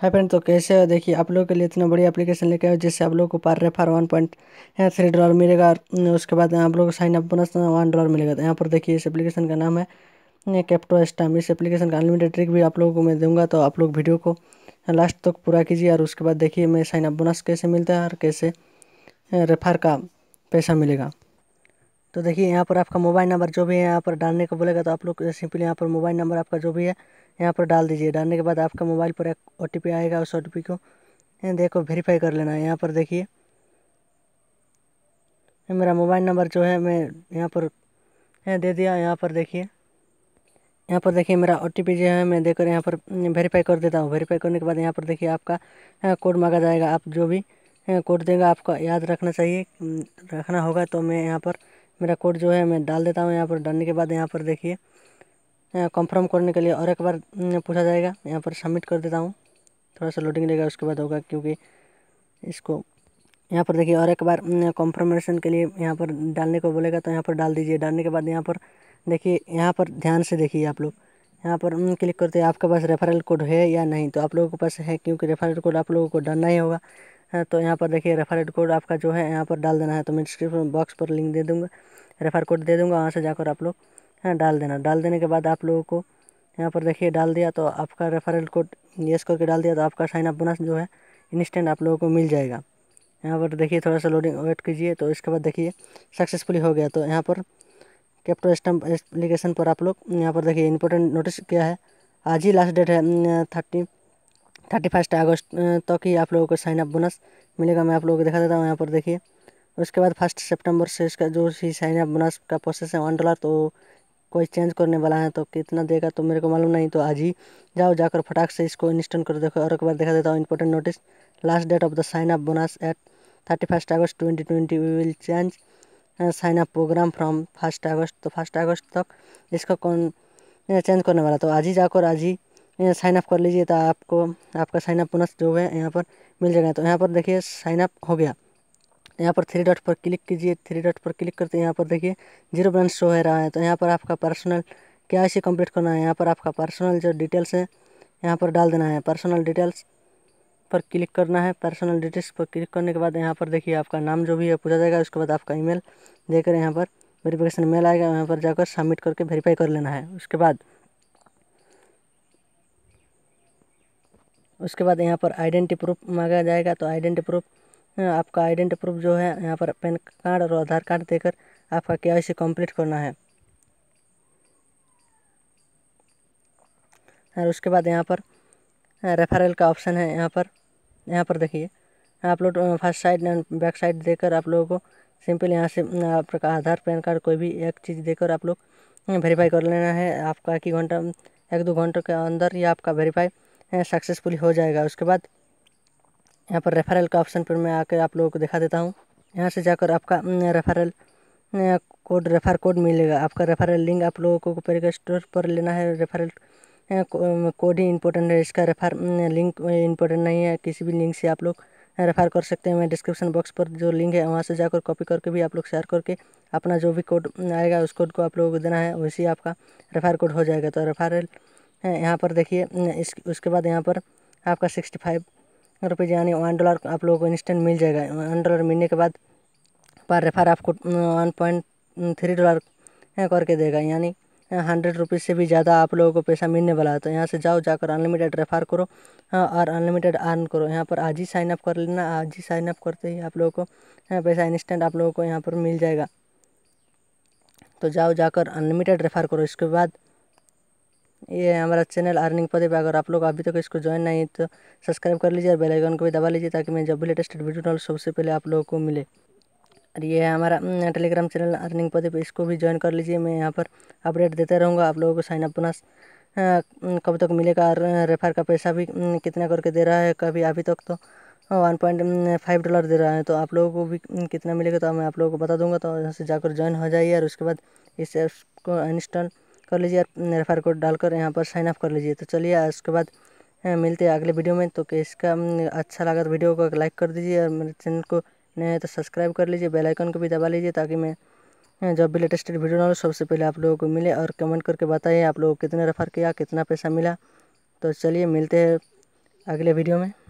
hi friend तो कैसे हो देखिए आप लोगों के लिए इतना बड़ी एप्लीकेशन लेके आए जिससे आप लोगों को पर refer one point three dollar मिलेगा और उसके बाद आप लोगों को sign up bonus one dollar मिलेगा तो यहाँ पर देखिए इस एप्लीकेशन का नाम है कैप्टो स्टाम इस एप्लीकेशन का अनलिमिटेड ट्रिक भी आप लोगों को मैं दूंगा तो आप लोग वीडियो को लास्ट तक तो पूरा कीजिए और उसके बाद देखिए मैं साइन अप बोनस कैसे मिलता है और कैसे रेफर का पैसा मिलेगा तो देखिए यहाँ पर आपका मोबाइल नंबर जो भी है यहाँ पर डालने को बोलेगा तो आप लोग सिंपली यहाँ पर मोबाइल नंबर आपका जो भी है यहाँ पर डाल दीजिए डालने के बाद आपका मोबाइल पर एक ओ आएगा उस ओ को देखो वेरीफाई कर लेना है यहाँ पर देखिए मेरा मोबाइल नंबर जो है मैं यहाँ पर दे दिया यहाँ पर देखिए यहाँ पर देखिए मेरा ओ जो है मैं देकर यहाँ पर वेरीफाई कर देता हूँ वेरीफाई करने के बाद यहाँ पर देखिए आपका कोड मांगा जाएगा आप जो भी कोड देंगे आपका याद रखना चाहिए रखना होगा तो मैं यहाँ पर मेरा कोड जो है मैं डाल देता हूँ यहाँ पर डालने के बाद यहाँ पर देखिए कंफर्म करने के लिए और एक बार पूछा जाएगा यहाँ पर सबमिट कर देता हूँ थोड़ा सा लोडिंग लेगा उसके बाद होगा क्योंकि इसको यहाँ पर देखिए और एक बार कंफर्मेशन के लिए यहाँ पर डालने को बोलेगा तो यहाँ पर डाल दीजिए डालने के बाद यहाँ पर देखिए यहाँ पर ध्यान से देखिए आप लोग यहाँ पर क्लिक करते हैं आपके पास रेफरल कोड है या नहीं तो आप लोगों के पास है क्योंकि रेफरल कोड आप लोगों को डालना ही होगा तो यहाँ पर देखिए रेफरल कोड आपका जो है यहाँ पर डाल देना है तो मैं डिस्क्रिप्शन बॉक्स पर लिंक दे दूँगा रेफर कोड दे दूँगा वहाँ से जाकर आप लोग हाँ, डाल देना डाल देने के बाद आप लोगों को यहाँ पर देखिए डाल दिया तो आपका रेफरल कोड येस करके डाल दिया तो आपका साइन अप बोनस जो है इंस्टेंट आप लोगों को मिल जाएगा यहाँ पर देखिए थोड़ा सा लोडिंग वेट कीजिए तो इसके बाद देखिए सक्सेसफुली हो गया तो यहाँ पर कैप्टो स्टम्प एप्लीकेशन पर आप लोग यहाँ पर देखिए इंपॉर्टेंट नोटिस क्या है आज ही लास्ट डेट है थर्टी थर्टी फर्स्ट अगस्त तक तो ही आप लोगों को साइन अप बोनस मिलेगा मैं आप लोगों को दिखा देता हूँ यहाँ पर देखिए उसके बाद फर्स्ट सेप्टेम्बर से इसका जो साइन अप बोनस का प्रोसेस है वन डॉलर तो कोई चेंज करने वाला है तो कितना देगा तो मेरे को मालूम नहीं तो आज ही जाओ जाकर फटाक से इसको इंस्टॉल कर देखो और एक बार देखा देता हूँ important notice last date of the sign up bonus at thirty first August twenty twenty we will change sign up program from first August तो फर्स्ट अगस्त uh, तक इसको कौन चेंज uh, करने वाला तो आज ही जाकर आज ही साइन uh, अप कर लीजिए तो आपको आपका साइन अप बोनस जो है यहाँ पर मिल जाएगा तो यहाँ पर देखिए साइन अप हो गया यहाँ पर थ्री डॉट पर क्लिक कीजिए थ्री डॉट पर क्लिक करते हैं यहाँ पर देखिए जीरो बैलेंस शो हो रहा है तो यहाँ पर आपका पर्सनल क्या इसे कंप्लीट करना है यहाँ पर आपका पर्सनल जो डिटेल्स है यहाँ पर डाल देना है पर्सनल डिटेल्स पर क्लिक करना है पर्सनल डिटेल्स पर क्लिक करने के बाद यहाँ पर देखिए आपका नाम जो भी है पूछा जाएगा उसके बाद आपका ईमेल देकर यहाँ पर वेरीफिकेशन मेल आएगा यहाँ पर जाकर सबमिट करके वेरीफाई कर लेना है उसके बाद उसके बाद यहाँ पर आइडेंटिटी प्रूफ मांगा जाएगा तो आइडेंटिटी प्रूफ आपका आइडेंटी प्रूफ जो है यहाँ पर पैन कार्ड और आधार कार्ड देकर आपका के आई कंप्लीट करना है और उसके बाद यहाँ पर रेफरल का ऑप्शन है यहाँ पर यहाँ पर देखिए आप लोग first side and back side देकर आप लोगों को सिंपल यहाँ से आपका आधार पैन कार्ड कोई भी एक चीज़ देकर आप लोग वेरीफाई कर लेना है आपका एक ही घंटा एक दो घंटों के अंदर ही आपका वेरीफाई सक्सेसफुली हो जाएगा उसके बाद यहाँ पर रेफरल का ऑप्शन पर मैं आकर आप लोगों को दिखा देता हूँ यहाँ से जाकर आपका रेफरल कोड रेफर कोड मिलेगा आपका रेफरल लिंक आप लोगों को पेरिका स्टोर पर लेना है रेफरल कोड ही इंपॉर्टेंट है इसका रेफर लिंक इंपॉर्टेंट नहीं है किसी भी लिंक से आप लोग रेफर कर सकते हैं मैं डिस्क्रिप्शन बॉक्स पर जो लिंक है वहाँ से जाकर कॉपी करके भी आप लोग शेयर करके अपना जो भी कोड आएगा उस कोड को आप लोगों को देना है वैसे ही आपका रेफर कोड हो जाएगा तो रेफरल यहाँ पर देखिए इस उसके बाद यहाँ पर आपका सिक्सटी फाइव रुपये यानी वन डॉलर आप लोगों को इंस्टेंट मिल जाएगा वन डॉलर मिलने के बाद पर रेफर आपको वन पॉइंट थ्री डॉलर करके देगा यानी हंड्रेड रुपीज़ से भी ज़्यादा आप लोगों को पैसा मिलने वाला है तो यहाँ से जाओ जाकर अनलिमिटेड रेफर करो और अनलिमिटेड अर्न करो यहाँ पर आज ही साइन अप कर लेना आज ही साइन अप करते ही आप लोगों को पैसा इंस्टेंट आप लोगों को यहाँ पर मिल जाएगा तो जाओ जाकर अनलिमिटेड रेफर करो इसके बाद ये हमारा चैनल अर्निंग पदे पर अगर आप लोग अभी तक तो इसको ज्वाइन नहीं तो सब्सक्राइब कर लीजिए और बेल आइकन को भी दबा लीजिए ताकि मैं जब भी लेटेस्ट वीडियो डालू सबसे पहले आप लोगों को मिले और ये है हमारा टेलीग्राम चैनल अर्निंग पदे पर इसको भी ज्वाइन कर लीजिए मैं यहाँ पर अपडेट देता रहूँगा आप लोगों को साइनअप बना हम्म, कब तक मिलेगा और रेफर हम्म, का पैसा भी हम्म, कितना करके दे रहा है कभी अभी तक तो वन पॉइंट फाइव डॉलर दे रहा है तो आप लोगों को भी कितना मिलेगा तो मैं आप लोगों को बता दूंगा तो यहाँ से जाकर ज्वाइन हो जाइए और उसके बाद इस ऐप को इंस्टॉल कर लीजिए रेफर कोड डालकर यहाँ पर साइन अप कर लीजिए तो चलिए उसके बाद मिलते हैं अगले वीडियो में तो इसका अच्छा लगा तो वीडियो को लाइक कर दीजिए और मेरे चैनल को नए है तो सब्सक्राइब कर लीजिए बेल आइकन को भी दबा लीजिए ताकि मैं जब भी लेटेस्ट वीडियो डालूँ सबसे पहले आप लोगों को मिले और कमेंट करके बताइए आप लोगों को कितने रेफ़र किया कितना पैसा मिला तो चलिए मिलते हैं अगले वीडियो में